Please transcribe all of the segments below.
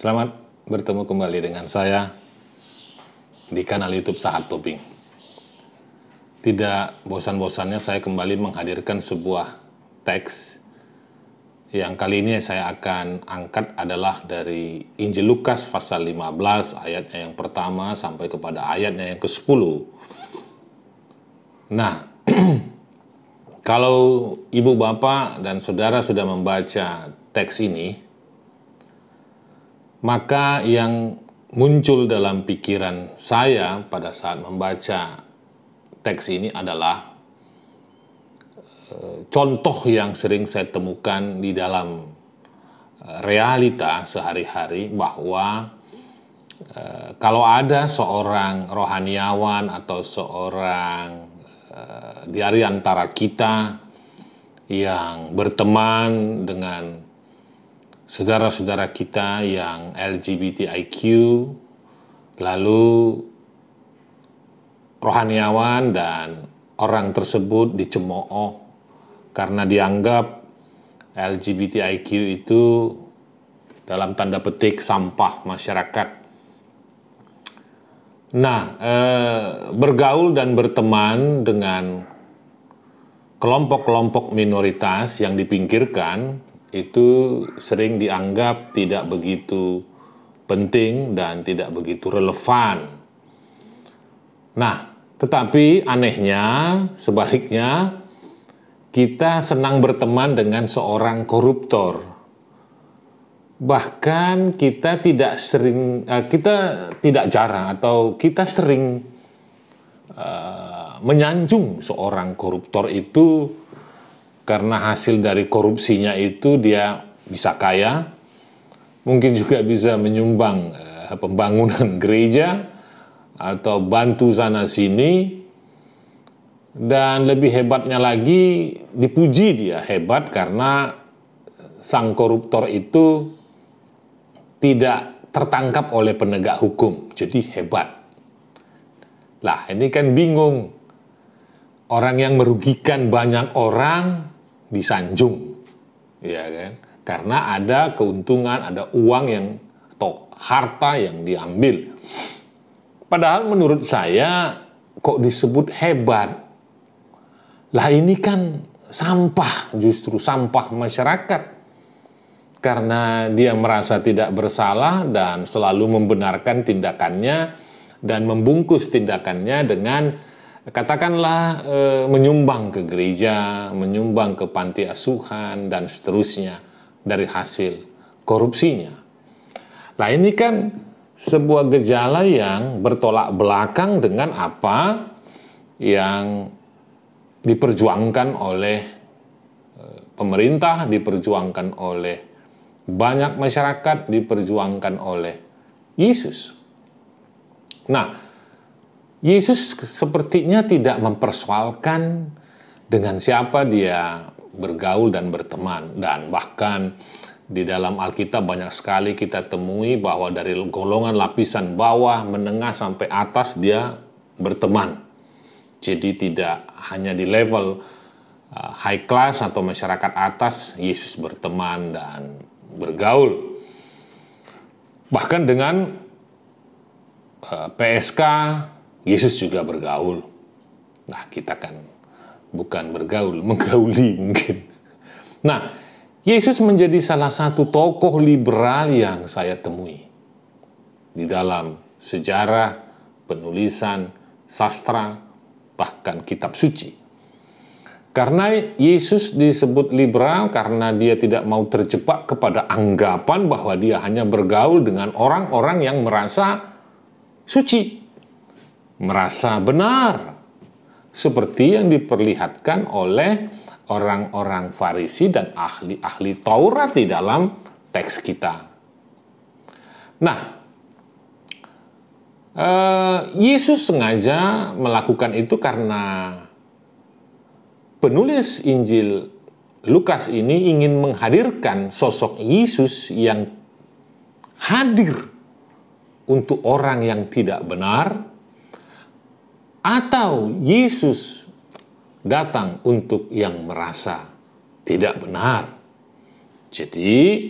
Selamat bertemu kembali dengan saya di kanal YouTube Saat Tubing. Tidak bosan-bosannya saya kembali menghadirkan sebuah teks yang kali ini saya akan angkat adalah dari Injil Lukas pasal 15 ayatnya yang pertama sampai kepada ayatnya yang ke-10. Nah, kalau ibu bapak dan saudara sudah membaca teks ini, maka yang muncul dalam pikiran saya pada saat membaca teks ini adalah eh, contoh yang sering saya temukan di dalam eh, realita sehari-hari bahwa eh, kalau ada seorang rohaniawan atau seorang di antara kita yang berteman dengan saudara-saudara kita yang LGBTIQ, lalu rohaniawan dan orang tersebut dicemooh karena dianggap LGBTIQ itu dalam tanda petik sampah masyarakat. Nah, eh, bergaul dan berteman dengan kelompok-kelompok minoritas yang dipinggirkan itu sering dianggap tidak begitu penting dan tidak begitu relevan. Nah, tetapi anehnya, sebaliknya, kita senang berteman dengan seorang koruptor. Bahkan kita tidak sering, eh, kita tidak jarang atau kita sering uh, menyanjung seorang koruptor itu karena hasil dari korupsinya itu dia bisa kaya, mungkin juga bisa menyumbang eh, pembangunan gereja atau bantu sana sini dan lebih hebatnya lagi dipuji dia hebat karena sang koruptor itu tidak tertangkap oleh penegak hukum. Jadi hebat. Lah, ini kan bingung. Orang yang merugikan banyak orang disanjung, ya kan? Karena ada keuntungan, ada uang yang atau harta yang diambil. Padahal menurut saya kok disebut hebat. Lah ini kan sampah, justru sampah masyarakat karena dia merasa tidak bersalah dan selalu membenarkan tindakannya dan membungkus tindakannya dengan katakanlah e, menyumbang ke gereja, menyumbang ke panti asuhan dan seterusnya dari hasil korupsinya. Nah, ini kan sebuah gejala yang bertolak belakang dengan apa yang diperjuangkan oleh eh, pemerintah, diperjuangkan oleh banyak masyarakat, diperjuangkan oleh Yesus. Nah, Yesus sepertinya tidak mempersoalkan dengan siapa dia bergaul dan berteman dan bahkan di dalam Alkitab banyak sekali kita temui bahwa dari golongan lapisan bawah, menengah sampai atas dia berteman. Jadi tidak hanya di level uh, high class atau masyarakat atas Yesus berteman dan bergaul. Bahkan dengan uh, PSK Yesus juga bergaul. Nah, kita kan bukan bergaul, menggauli mungkin. Nah, Yesus menjadi salah satu tokoh liberal yang saya temui di dalam sejarah, penulisan, sastra, bahkan kitab suci. Karena Yesus disebut liberal karena dia tidak mau terjebak kepada anggapan bahwa dia hanya bergaul dengan orang-orang yang merasa suci merasa benar seperti yang diperlihatkan oleh orang-orang Farisi dan ahli-ahli Taurat di dalam teks kita. Nah, eh, Yesus sengaja melakukan itu karena penulis Injil Lukas ini ingin menghadirkan sosok Yesus yang hadir untuk orang yang tidak benar atau Yesus datang untuk yang merasa tidak benar. Jadi,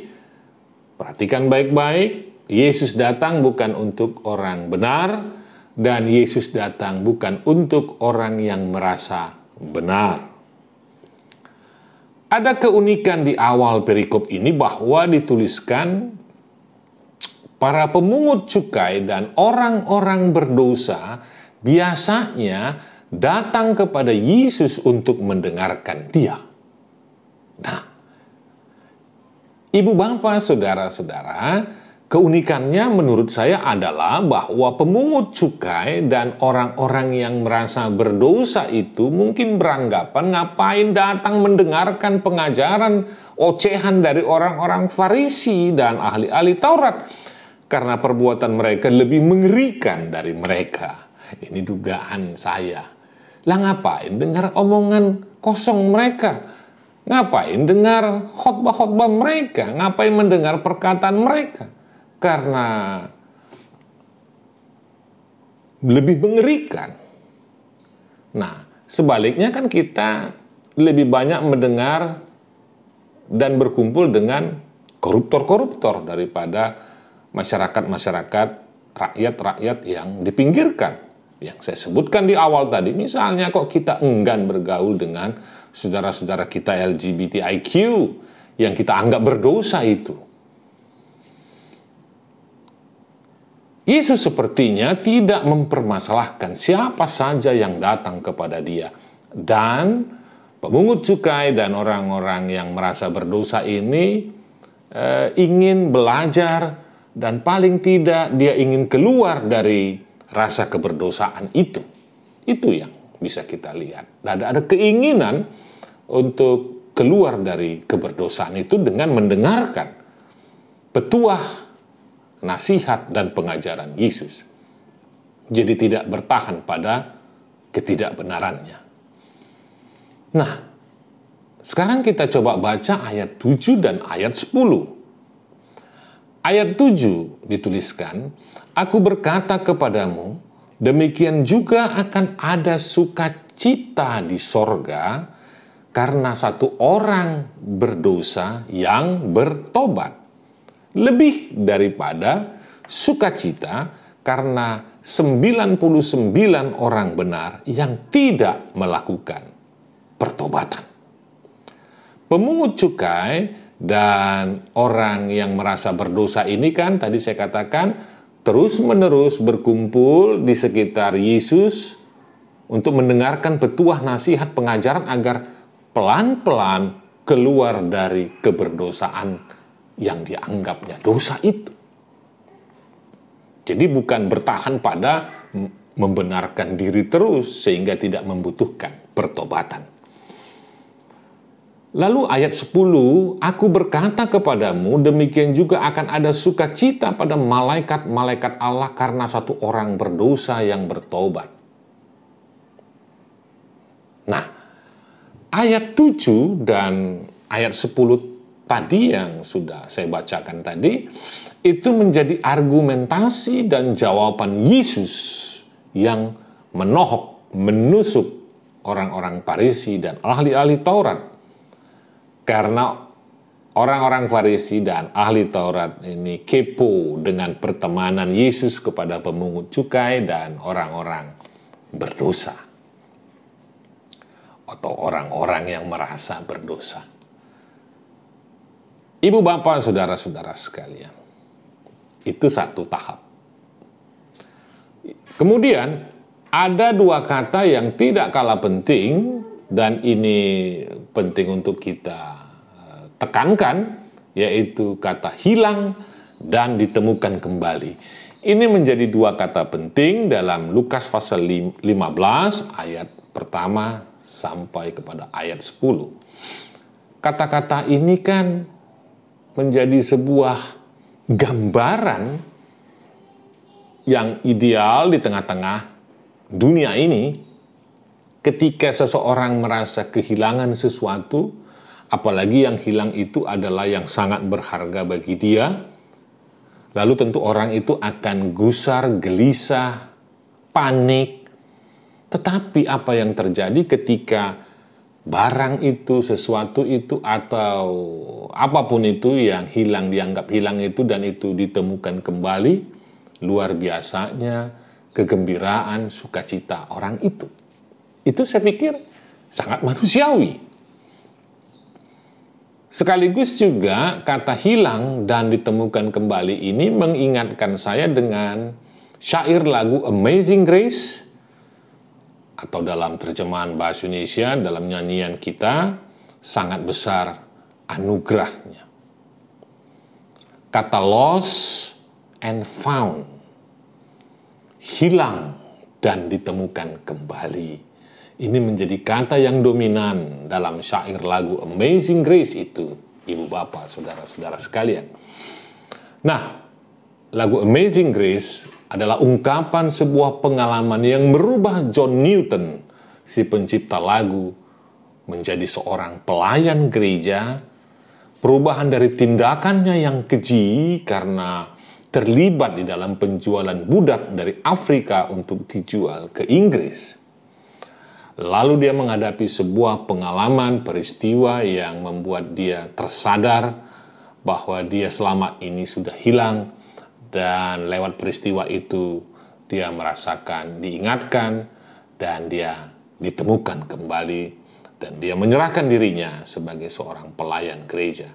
perhatikan baik-baik, Yesus datang bukan untuk orang benar, dan Yesus datang bukan untuk orang yang merasa benar. Ada keunikan di awal perikop ini bahwa dituliskan para pemungut cukai dan orang-orang berdosa biasanya datang kepada Yesus untuk mendengarkan dia. Nah, ibu bapak, saudara-saudara, keunikannya menurut saya adalah bahwa pemungut cukai dan orang-orang yang merasa berdosa itu mungkin beranggapan ngapain datang mendengarkan pengajaran ocehan dari orang-orang Farisi dan ahli-ahli Taurat karena perbuatan mereka lebih mengerikan dari mereka. Ini dugaan saya. Lah ngapain dengar omongan kosong mereka? Ngapain dengar khotbah-khotbah mereka? Ngapain mendengar perkataan mereka? Karena lebih mengerikan. Nah, sebaliknya kan kita lebih banyak mendengar dan berkumpul dengan koruptor-koruptor daripada masyarakat-masyarakat rakyat-rakyat yang dipinggirkan yang saya sebutkan di awal tadi, misalnya kok kita enggan bergaul dengan saudara-saudara kita LGBTIQ yang kita anggap berdosa itu. Yesus sepertinya tidak mempermasalahkan siapa saja yang datang kepada dia. Dan pemungut cukai dan orang-orang yang merasa berdosa ini eh, ingin belajar dan paling tidak dia ingin keluar dari rasa keberdosaan itu. Itu yang bisa kita lihat. Nah, ada, ada keinginan untuk keluar dari keberdosaan itu dengan mendengarkan petuah, nasihat, dan pengajaran Yesus. Jadi tidak bertahan pada ketidakbenarannya. Nah, sekarang kita coba baca ayat 7 dan ayat 10. Ayat 7 dituliskan, Aku berkata kepadamu, demikian juga akan ada sukacita di sorga karena satu orang berdosa yang bertobat. Lebih daripada sukacita karena 99 orang benar yang tidak melakukan pertobatan. Pemungut cukai dan orang yang merasa berdosa ini kan tadi saya katakan terus-menerus berkumpul di sekitar Yesus untuk mendengarkan petuah nasihat pengajaran agar pelan-pelan keluar dari keberdosaan yang dianggapnya dosa itu. Jadi bukan bertahan pada membenarkan diri terus sehingga tidak membutuhkan pertobatan. Lalu ayat 10, Aku berkata kepadamu, demikian juga akan ada sukacita pada malaikat-malaikat Allah karena satu orang berdosa yang bertobat. Nah, ayat 7 dan ayat 10 tadi yang sudah saya bacakan tadi, itu menjadi argumentasi dan jawaban Yesus yang menohok, menusuk orang-orang Parisi dan ahli-ahli Taurat karena orang-orang Farisi dan ahli Taurat ini kepo dengan pertemanan Yesus kepada pemungut cukai dan orang-orang berdosa atau orang-orang yang merasa berdosa. Ibu bapak, saudara-saudara sekalian, itu satu tahap. Kemudian ada dua kata yang tidak kalah penting dan ini penting untuk kita tekankan, yaitu kata hilang dan ditemukan kembali. Ini menjadi dua kata penting dalam Lukas pasal 15 ayat pertama sampai kepada ayat 10. Kata-kata ini kan menjadi sebuah gambaran yang ideal di tengah-tengah dunia ini ketika seseorang merasa kehilangan sesuatu, apalagi yang hilang itu adalah yang sangat berharga bagi dia, lalu tentu orang itu akan gusar, gelisah, panik. Tetapi apa yang terjadi ketika barang itu, sesuatu itu, atau apapun itu yang hilang, dianggap hilang itu, dan itu ditemukan kembali, luar biasanya kegembiraan, sukacita orang itu. Itu saya pikir sangat manusiawi. Sekaligus juga kata hilang dan ditemukan kembali ini mengingatkan saya dengan syair lagu Amazing Grace atau dalam terjemahan bahasa Indonesia dalam nyanyian kita sangat besar anugerahnya. Kata lost and found hilang dan ditemukan kembali ini menjadi kata yang dominan dalam syair lagu Amazing Grace itu, ibu bapak, saudara-saudara sekalian. Nah, lagu Amazing Grace adalah ungkapan sebuah pengalaman yang merubah John Newton, si pencipta lagu, menjadi seorang pelayan gereja, perubahan dari tindakannya yang keji karena terlibat di dalam penjualan budak dari Afrika untuk dijual ke Inggris. Lalu dia menghadapi sebuah pengalaman peristiwa yang membuat dia tersadar bahwa dia selama ini sudah hilang dan lewat peristiwa itu dia merasakan diingatkan dan dia ditemukan kembali dan dia menyerahkan dirinya sebagai seorang pelayan gereja.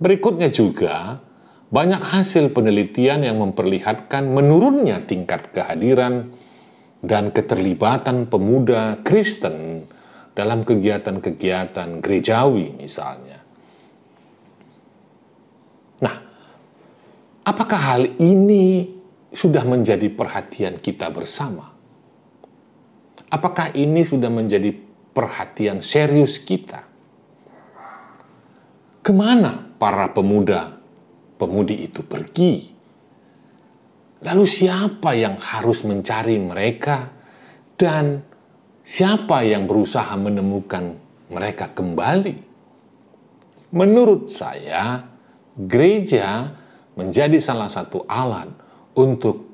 Berikutnya juga banyak hasil penelitian yang memperlihatkan menurunnya tingkat kehadiran dan keterlibatan pemuda Kristen dalam kegiatan-kegiatan gerejawi misalnya. Nah, apakah hal ini sudah menjadi perhatian kita bersama? Apakah ini sudah menjadi perhatian serius kita? Kemana para pemuda pemudi itu pergi? Lalu siapa yang harus mencari mereka dan siapa yang berusaha menemukan mereka kembali? Menurut saya, gereja menjadi salah satu alat untuk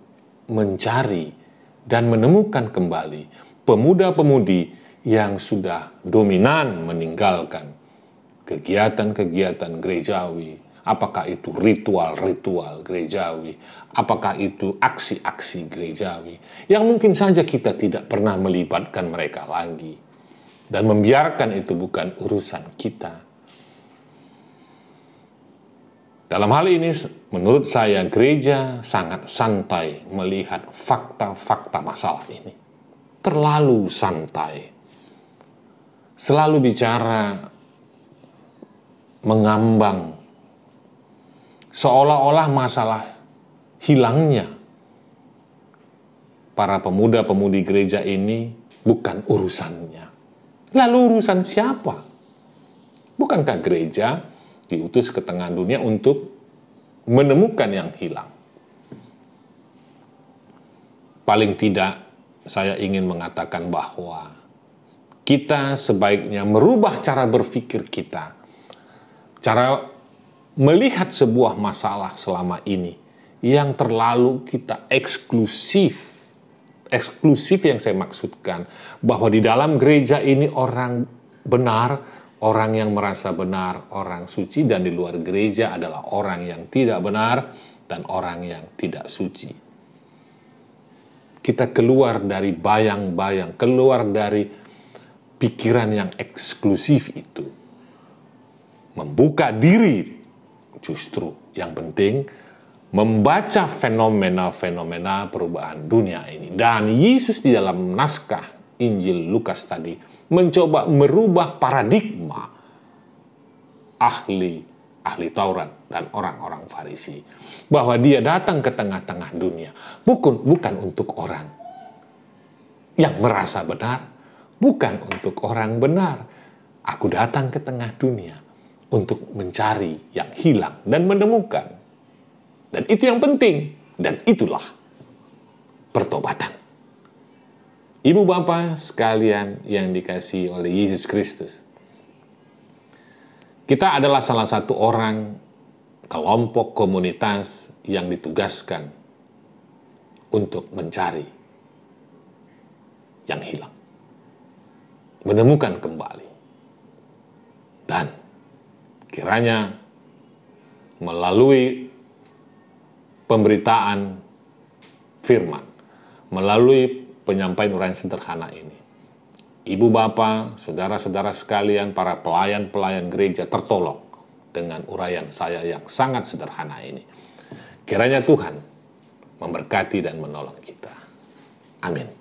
mencari dan menemukan kembali pemuda-pemudi yang sudah dominan meninggalkan kegiatan-kegiatan gerejawi Apakah itu ritual-ritual gerejawi? Apakah itu aksi-aksi gerejawi? Yang mungkin saja kita tidak pernah melibatkan mereka lagi. Dan membiarkan itu bukan urusan kita. Dalam hal ini, menurut saya, gereja sangat santai melihat fakta-fakta masalah ini. Terlalu santai, selalu bicara mengambang seolah-olah masalah hilangnya para pemuda-pemudi gereja ini bukan urusannya. Lalu urusan siapa? Bukankah gereja diutus ke tengah dunia untuk menemukan yang hilang? Paling tidak, saya ingin mengatakan bahwa kita sebaiknya merubah cara berpikir kita, cara melihat sebuah masalah selama ini yang terlalu kita eksklusif. Eksklusif yang saya maksudkan bahwa di dalam gereja ini orang benar, orang yang merasa benar, orang suci dan di luar gereja adalah orang yang tidak benar dan orang yang tidak suci. Kita keluar dari bayang-bayang, keluar dari pikiran yang eksklusif itu. Membuka diri justru yang penting membaca fenomena-fenomena perubahan dunia ini. Dan Yesus di dalam naskah Injil Lukas tadi mencoba merubah paradigma ahli ahli Taurat dan orang-orang Farisi bahwa dia datang ke tengah-tengah dunia bukan bukan untuk orang yang merasa benar bukan untuk orang benar aku datang ke tengah dunia untuk mencari yang hilang dan menemukan. Dan itu yang penting, dan itulah pertobatan. Ibu bapa sekalian yang dikasihi oleh Yesus Kristus. Kita adalah salah satu orang kelompok komunitas yang ditugaskan untuk mencari yang hilang. Menemukan kembali. Dan Kiranya melalui pemberitaan firman, melalui penyampaian uraian sederhana ini, ibu bapak, saudara-saudara sekalian, para pelayan-pelayan gereja tertolong dengan uraian saya yang sangat sederhana ini. Kiranya Tuhan memberkati dan menolong kita. Amin.